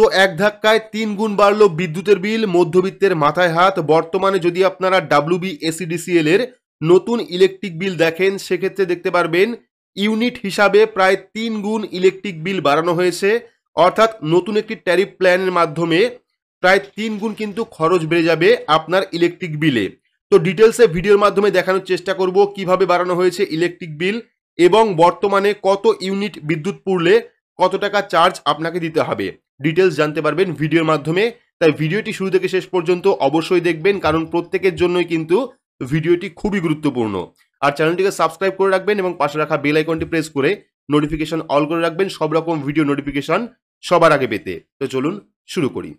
তো এক ধাক্কায় তিন গুণ বাড়ল বিদ্যুতের বিল মধ্যবিত্তের মাথায় হাত বর্তমানে যদি আপনারা ডাব্লিউবি এসিডিসিএল এর নতুন ইলেকট্রিক বিল দেখেন সেক্ষেত্রে দেখতে পারবেন ইউনিট হিসাবে প্রায় তিন গুণ ইলেকট্রিক বিল বাড়ানো হয়েছে অর্থাৎ নতুন একটি ট্যারিফ প্ল্যানের মাধ্যমে প্রায় তিন গুণ কিন্তু খরচ বেড়ে যাবে আপনার ইলেকট্রিক বিলে তো ডিটেলসে ভিডিওর মাধ্যমে দেখানোর চেষ্টা করব কিভাবে বাড়ানো হয়েছে ইলেকট্রিক বিল এবং বর্তমানে কত ইউনিট বিদ্যুৎ পুড়লে কত টাকা চার্জ আপনাকে দিতে হবে ডিটেলস জানতে পারবেন ভিডিওর মাধ্যমে তাই ভিডিওটি শুরু থেকে শেষ পর্যন্ত অবশ্যই দেখবেন কারণ প্রত্যেকের জন্যই কিন্তু ভিডিওটি খুবই গুরুত্বপূর্ণ আর চ্যানেলটিকে সাবস্ক্রাইব করে রাখবেন এবং পাশে রাখা বেল আইকনটি প্রেস করে নোটিফিকেশন অল করে রাখবেন সব রকম ভিডিও নোটিফিকেশন সবার আগে পেতে তো চলুন শুরু করি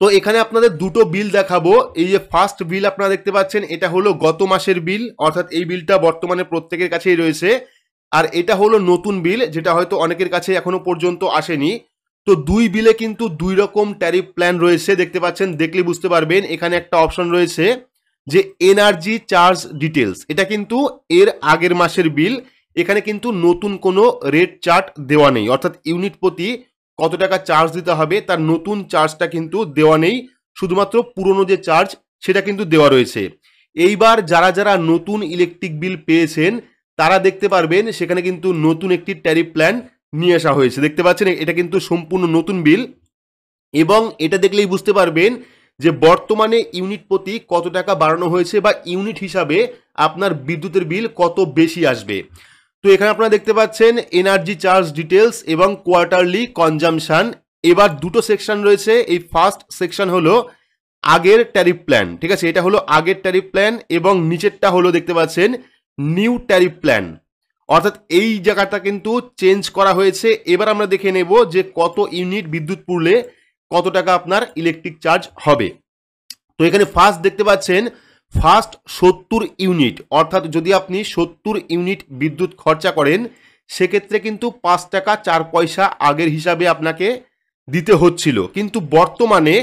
তো এখানে আপনাদের দুটো বিল দেখাবো এই যে ফার্স্ট বিল আপনারা দেখতে পাচ্ছেন এটা হলো গত মাসের বিল অর্থাৎ এই বিলটা বর্তমানে প্রত্যেকের কাছেই রয়েছে আর এটা হলো নতুন বিল যেটা হয়তো অনেকের কাছে এখনো পর্যন্ত আসেনি তো দুই বিলে কিন্তু দুই রকম ট্যারিফ প্ল্যান রয়েছে দেখতে পাচ্ছেন দেখলে বুঝতে পারবেন এখানে একটা অপশন রয়েছে যে এনার্জি চার্জ ডিটেলস এটা কিন্তু এর আগের মাসের বিল এখানে কিন্তু নতুন কোনো রেট চার্ট দেওয়া নেই অর্থাৎ ইউনিট প্রতি কত টাকা চার্জ দিতে হবে তার নতুন চার্জটা কিন্তু দেওয়া নেই শুধুমাত্র পুরনো যে চার্জ সেটা কিন্তু দেওয়া রয়েছে এইবার যারা যারা নতুন ইলেকট্রিক বিল পেয়েছেন তারা দেখতে পারবেন সেখানে কিন্তু নতুন একটি ট্যারিফ প্ল্যান নিয়ে আসা হয়েছে দেখতে পাচ্ছেন এটা কিন্তু সম্পূর্ণ নতুন বিল এবং এটা দেখলেই বুঝতে পারবেন যে বর্তমানে ইউনিট প্রতি কত টাকা বাড়ানো হয়েছে বা ইউনিট হিসাবে আপনার বিদ্যুতের বিল কত বেশি আসবে তো এখানে আপনারা দেখতে পাচ্ছেন এনার্জি চার্জ ডিটেলস এবং কোয়ার্টারলি কনজামশান এবার দুটো সেকশন রয়েছে এই ফার্স্ট সেকশন হলো আগের ট্যারিফ প্ল্যান ঠিক আছে এটা হলো আগের ট্যারিফ প্ল্যান এবং নিচেরটা হলো দেখতে পাচ্ছেন নিউ ট্যারিফ প্ল্যান অর্থাৎ এই জায়গাটা কিন্তু চেঞ্জ করা হয়েছে এবার আমরা দেখে নেব যে কত ইউনিট বিদ্যুৎ পুড়লে কত টাকা আপনার ইলেকট্রিক চার্জ হবে তো এখানে ফার্স্ট দেখতে পাচ্ছেন ফার্স্ট সত্তর ইউনিট অর্থাৎ যদি আপনি সত্তর ইউনিট বিদ্যুৎ খরচা করেন সেক্ষেত্রে কিন্তু পাঁচ টাকা চার পয়সা আগের হিসাবে আপনাকে দিতে হচ্ছিল কিন্তু বর্তমানে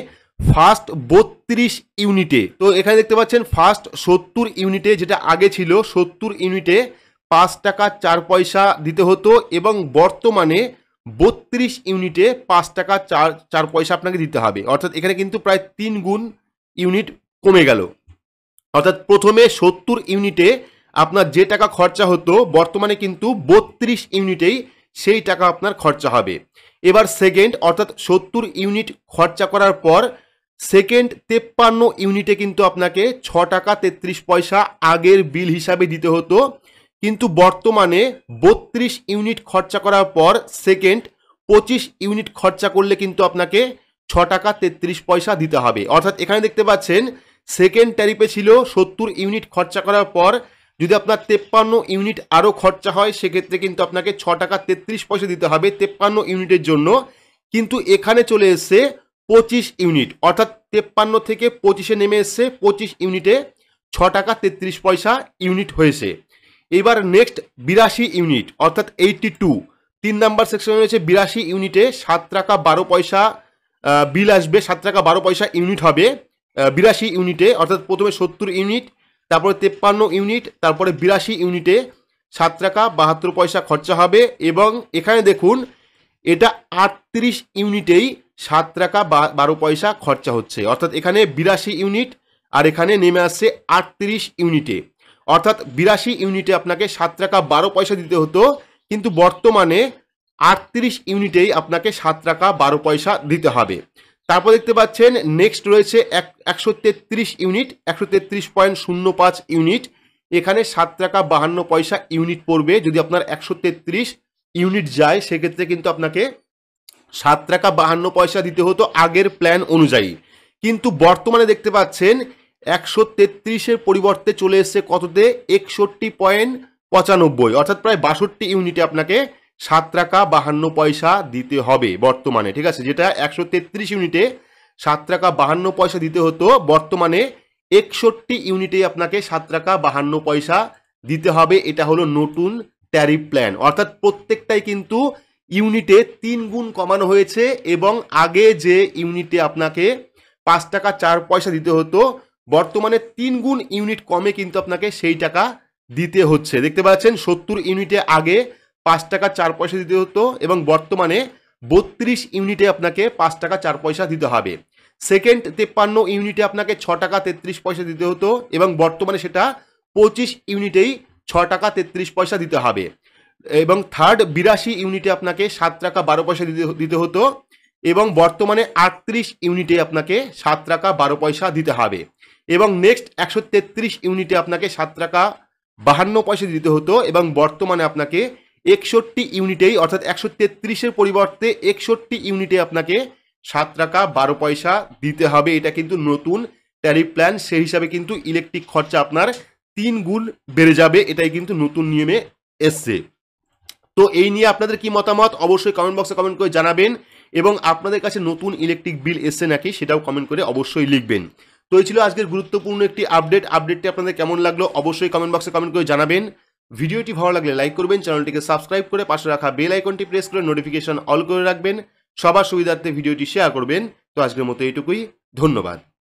ফার্স্ট বত্রিশ ইউনিটে তো এখানে দেখতে পাচ্ছেন ফার্স্ট সত্তর ইউনিটে যেটা আগে ছিল সত্তর ইউনিটে পাঁচ টাকা চার পয়সা দিতে হতো এবং বর্তমানে বত্রিশ ইউনিটে পাঁচ টাকা চার চার পয়সা আপনাকে দিতে হবে অর্থাৎ এখানে কিন্তু প্রায় তিন গুণ ইউনিট কমে গেল অর্থাৎ প্রথমে সত্তর ইউনিটে আপনার যে টাকা খরচা হতো বর্তমানে কিন্তু বত্রিশ ইউনিটেই সেই টাকা আপনার খরচা হবে এবার সেকেন্ড অর্থাৎ সত্তর ইউনিট খরচা করার পর সেকেন্ড তেপ্পান্ন ইউনিটে কিন্তু আপনাকে ছ টাকা তেত্রিশ পয়সা আগের বিল হিসাবে দিতে হতো কিন্তু বর্তমানে বত্রিশ ইউনিট খরচা করার পর সেকেন্ড পঁচিশ ইউনিট খরচা করলে কিন্তু আপনাকে ছ টাকা তেত্রিশ পয়সা দিতে হবে অর্থাৎ এখানে দেখতে পাচ্ছেন সেকেন্ড ট্যারিফে ছিল সত্তর ইউনিট খরচা করার পর যদি আপনার তেপ্পান্ন ইউনিট আরও খরচা হয় সেক্ষেত্রে কিন্তু আপনাকে ছ টাকা তেত্রিশ পয়সা দিতে হবে তেপ্পান্ন ইউনিটের জন্য কিন্তু এখানে চলে এসছে পঁচিশ ইউনিট অর্থাৎ তেপ্পান্ন থেকে পঁচিশে নেমে এসছে পঁচিশ ইউনিটে ছ টাকা তেত্রিশ পয়সা ইউনিট হয়েছে এবার নেক্সট বিরাশি ইউনিট অর্থাৎ এইটটি টু তিন নাম্বার সেকশনে রয়েছে বিরাশি ইউনিটে সাত টাকা বারো পয়সা বিল আসবে সাত টাকা বারো পয়সা ইউনিট হবে বিরাশি ইউনিটে অর্থাৎ প্রথমে সত্তর ইউনিট তারপরে তেপ্পান্ন ইউনিট তারপরে বিরাশি ইউনিটে সাত টাকা বাহাত্তর পয়সা খরচা হবে এবং এখানে দেখুন এটা আটত্রিশ ইউনিটেই সাত টাকা বারো পয়সা খরচা হচ্ছে অর্থাৎ এখানে বিরাশি ইউনিট আর এখানে নেমে আসছে আটত্রিশ ইউনিটে অর্থাৎ বিরাশি ইউনিটে আপনাকে সাত টাকা বারো পয়সা দিতে হতো কিন্তু বর্তমানে আটত্রিশ ইউনিটেই আপনাকে সাত টাকা বারো পয়সা দিতে হবে তারপর দেখতে পাচ্ছেন নেক্সট রয়েছে এক একশো তেত্রিশ ইউনিট একশো তেত্রিশ পয়েন্ট শূন্য পাঁচ ইউনিট এখানে সাত টাকা বাহান্ন পয়সা ইউনিট পড়বে যদি আপনার একশো তেত্রিশ ইউনিট যায় সেক্ষেত্রে কিন্তু আপনাকে সাত টাকা বাহান্ন পয়সা দিতে হতো আগের প্ল্যান অনুযায়ী কিন্তু বর্তমানে দেখতে পাচ্ছেন একশো তেত্রিশের পরিবর্তে চলে এসছে কততে একষট্টি পয়েন্ট পঁচানব্বই অর্থাৎ প্রায় বাষট্টি ইউনিটে আপনাকে সাত টাকা বাহান্ন পয়সা দিতে হবে বর্তমানে ঠিক আছে যেটা একশো তেত্রিশ ইউনিটে সাত টাকা বাহান্ন পয়সা দিতে হতো বর্তমানে একষট্টি ইউনিটে আপনাকে সাত টাকা বাহান্ন পয়সা দিতে হবে এটা হলো নতুন ট্যারিফ প্ল্যান অর্থাৎ প্রত্যেকটাই কিন্তু ইউনিটে তিন গুণ কমানো হয়েছে এবং আগে যে ইউনিটে আপনাকে পাঁচ টাকা চার পয়সা দিতে হতো বর্তমানে তিন গুণ ইউনিট কমে কিন্তু আপনাকে সেই টাকা দিতে হচ্ছে দেখতে পাচ্ছেন সত্তর ইউনিটে আগে পাঁচ টাকা চার পয়সা দিতে হতো এবং বর্তমানে বত্রিশ ইউনিটে আপনাকে পাঁচ টাকা চার পয়সা দিতে হবে সেকেন্ড তেপ্পান্ন ইউনিটে আপনাকে ছ টাকা তেত্রিশ পয়সা দিতে হতো এবং বর্তমানে সেটা পঁচিশ ইউনিটেই ছ টাকা তেত্রিশ পয়সা দিতে হবে এবং থার্ড বিরাশি ইউনিটে আপনাকে সাত টাকা বারো পয়সা দিতে দিতে হতো এবং বর্তমানে আটত্রিশ ইউনিটে আপনাকে সাত টাকা বারো পয়সা দিতে হবে এবং নেক্সট একশো তেত্রিশ ইউনিটে আপনাকে সাত টাকা বাহান্ন পয়সা দিতে হতো এবং বর্তমানে আপনাকে একষট্টি ইউনিটেই অর্থাৎ একশো তেত্রিশের পরিবর্তে একষট্টি ইউনিটে আপনাকে সাত টাকা বারো পয়সা দিতে হবে এটা কিন্তু নতুন ট্যারিফ প্ল্যান সেই হিসাবে কিন্তু ইলেকট্রিক খরচা আপনার তিন গুণ বেড়ে যাবে এটাই কিন্তু নতুন নিয়মে এসছে তো এই নিয়ে আপনাদের কি মতামত অবশ্যই কমেন্ট বক্সে কমেন্ট করে জানাবেন এবং আপনাদের কাছে নতুন ইলেকট্রিক বিল এসছে নাকি সেটাও কমেন্ট করে অবশ্যই লিখবেন তো এই ছিল আজকের গুরুত্বপূর্ণ একটি আপডেট আপডেটটি আপনাদের কেমন লাগলো অবশ্যই কমেন্ট বক্সে কমেন্ট করে জানাবেন ভিডিওটি ভালো লাগলে লাইক করবেন চ্যানেলটিকে সাবস্ক্রাইব করে পাশে রাখা বেল আইকনটি প্রেস করে নোটিফিকেশন অল করে রাখবেন সবার সুবিধার্থে ভিডিওটি শেয়ার করবেন তো আজকের মতো এইটুকুই ধন্যবাদ